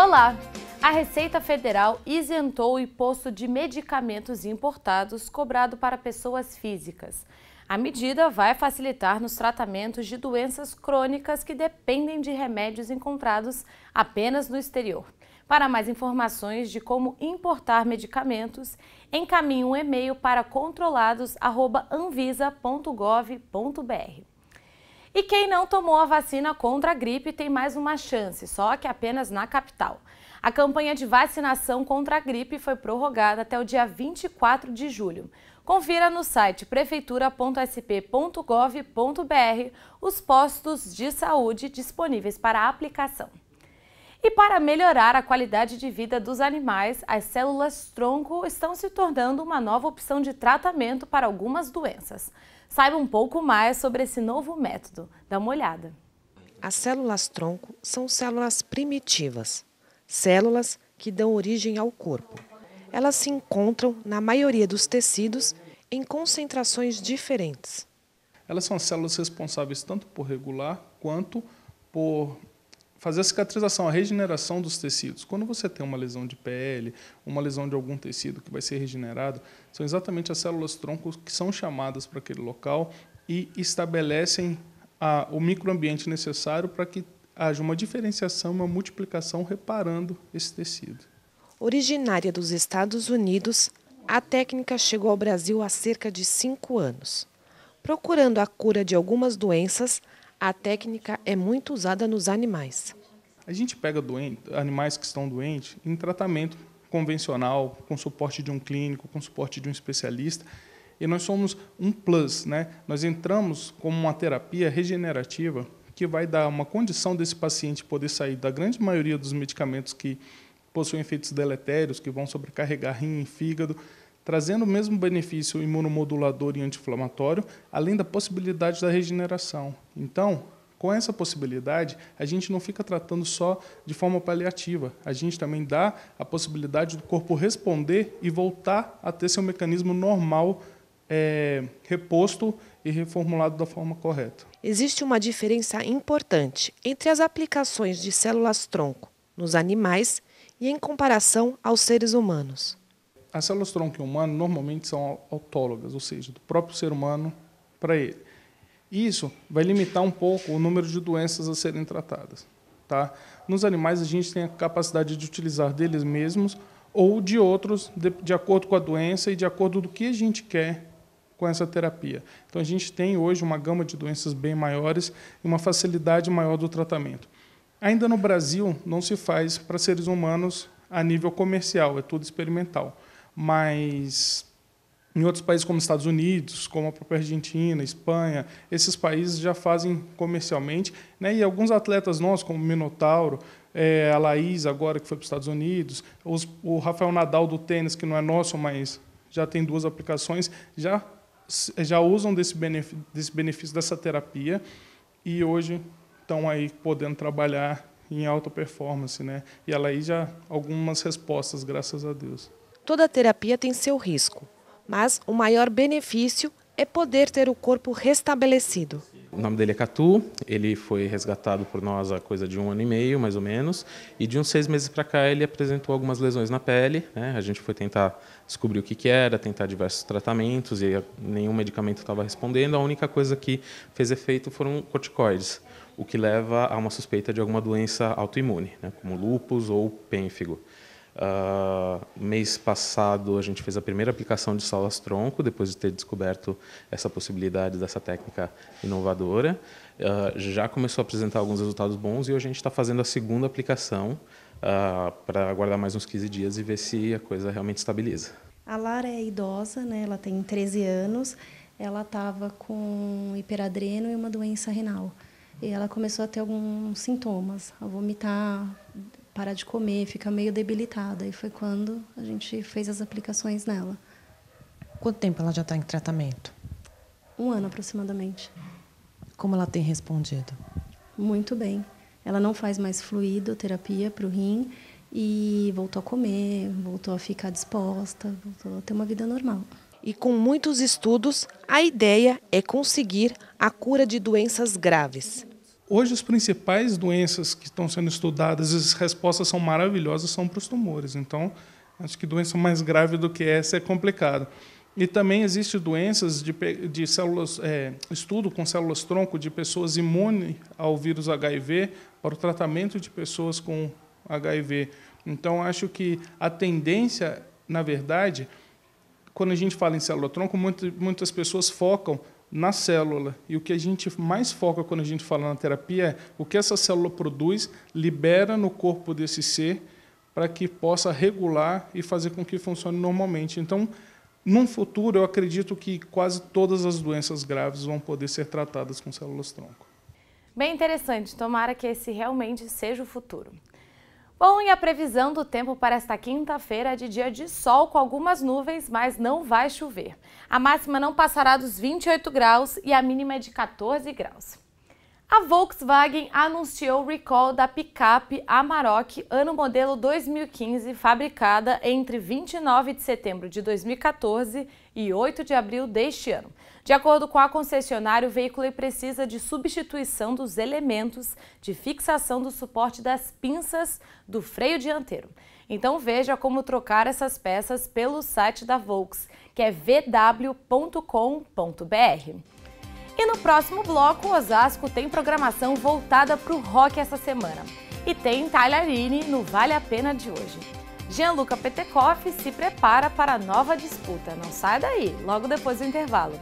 Olá! A Receita Federal isentou o imposto de medicamentos importados cobrado para pessoas físicas. A medida vai facilitar nos tratamentos de doenças crônicas que dependem de remédios encontrados apenas no exterior. Para mais informações de como importar medicamentos, encaminhe um e-mail para controlados.anvisa.gov.br. E quem não tomou a vacina contra a gripe tem mais uma chance, só que apenas na capital. A campanha de vacinação contra a gripe foi prorrogada até o dia 24 de julho. Confira no site prefeitura.sp.gov.br os postos de saúde disponíveis para aplicação. E para melhorar a qualidade de vida dos animais, as células tronco estão se tornando uma nova opção de tratamento para algumas doenças. Saiba um pouco mais sobre esse novo método. Dá uma olhada. As células tronco são células primitivas, células que dão origem ao corpo. Elas se encontram na maioria dos tecidos em concentrações diferentes. Elas são células responsáveis tanto por regular quanto por fazer a cicatrização, a regeneração dos tecidos. Quando você tem uma lesão de pele, uma lesão de algum tecido que vai ser regenerado, são exatamente as células troncos que são chamadas para aquele local e estabelecem a, o microambiente necessário para que haja uma diferenciação, uma multiplicação reparando esse tecido. Originária dos Estados Unidos, a técnica chegou ao Brasil há cerca de cinco anos. Procurando a cura de algumas doenças, a técnica é muito usada nos animais. A gente pega doente, animais que estão doentes em tratamento convencional, com suporte de um clínico, com suporte de um especialista, e nós somos um plus, né? Nós entramos como uma terapia regenerativa que vai dar uma condição desse paciente poder sair da grande maioria dos medicamentos que possuem efeitos deletérios, que vão sobrecarregar rim e fígado, trazendo o mesmo benefício imunomodulador e anti-inflamatório, além da possibilidade da regeneração. Então, com essa possibilidade, a gente não fica tratando só de forma paliativa, a gente também dá a possibilidade do corpo responder e voltar a ter seu mecanismo normal é, reposto e reformulado da forma correta. Existe uma diferença importante entre as aplicações de células tronco nos animais e em comparação aos seres humanos as células tronco humano normalmente são autólogas, ou seja, do próprio ser humano para ele. Isso vai limitar um pouco o número de doenças a serem tratadas. Tá? Nos animais, a gente tem a capacidade de utilizar deles mesmos ou de outros, de, de acordo com a doença e de acordo do que a gente quer com essa terapia. Então, a gente tem hoje uma gama de doenças bem maiores e uma facilidade maior do tratamento. Ainda no Brasil, não se faz para seres humanos a nível comercial, é tudo experimental mas em outros países como Estados Unidos, como a própria Argentina, Espanha, esses países já fazem comercialmente, né? E alguns atletas nossos, como o Minotauro, é, a Laís agora que foi para os Estados Unidos, os, o Rafael Nadal do tênis que não é nosso, mas já tem duas aplicações, já já usam desse benefício, desse benefício dessa terapia e hoje estão aí podendo trabalhar em alta performance, né? E a Laís já algumas respostas, graças a Deus. Toda terapia tem seu risco, mas o maior benefício é poder ter o corpo restabelecido. O nome dele é Catu, ele foi resgatado por nós há coisa de um ano e meio, mais ou menos, e de uns seis meses para cá ele apresentou algumas lesões na pele. Né? A gente foi tentar descobrir o que, que era, tentar diversos tratamentos e nenhum medicamento estava respondendo. A única coisa que fez efeito foram corticoides, o que leva a uma suspeita de alguma doença autoimune, né? como lúpus ou pênfigo. Uh, mês passado, a gente fez a primeira aplicação de salas tronco, depois de ter descoberto essa possibilidade dessa técnica inovadora. Uh, já começou a apresentar alguns resultados bons e hoje a gente está fazendo a segunda aplicação uh, ah, para aguardar mais uns 15 dias e ver se a coisa realmente estabiliza. A Lara é idosa, né? ela tem 13 anos, ela estava com hiperadreno e uma doença renal. E ela começou a ter alguns sintomas, a vomitar, parar de comer, fica meio debilitada. E foi quando a gente fez as aplicações nela. Quanto tempo ela já está em tratamento? Um ano aproximadamente. Como ela tem respondido? Muito bem. Ela não faz mais fluidoterapia para o rim e voltou a comer, voltou a ficar disposta, voltou a ter uma vida normal. E com muitos estudos, a ideia é conseguir a cura de doenças graves. Hoje, as principais doenças que estão sendo estudadas, as respostas são maravilhosas, são para os tumores. Então, acho que doença mais grave do que essa é complicada. E também existem doenças de, de células, é, estudo com células-tronco de pessoas imunes ao vírus HIV para o tratamento de pessoas com HIV. Então, acho que a tendência, na verdade, quando a gente fala em célula-tronco, muitas pessoas focam na célula. E o que a gente mais foca quando a gente fala na terapia é o que essa célula produz, libera no corpo desse ser para que possa regular e fazer com que funcione normalmente. Então, num futuro, eu acredito que quase todas as doenças graves vão poder ser tratadas com células-tronco. Bem interessante, tomara que esse realmente seja o futuro. Bom, e a previsão do tempo para esta quinta-feira é de dia de sol com algumas nuvens, mas não vai chover. A máxima não passará dos 28 graus e a mínima é de 14 graus. A Volkswagen anunciou o recall da picape Amarok ano modelo 2015, fabricada entre 29 de setembro de 2014 e 8 de abril deste ano. De acordo com a concessionária, o veículo precisa de substituição dos elementos de fixação do suporte das pinças do freio dianteiro. Então veja como trocar essas peças pelo site da Volks, que é vw.com.br. E no próximo bloco, Osasco tem programação voltada para o rock essa semana. E tem Talharini no Vale a Pena de hoje. Gianluca Petekoff se prepara para a nova disputa. Não sai daí, logo depois do intervalo.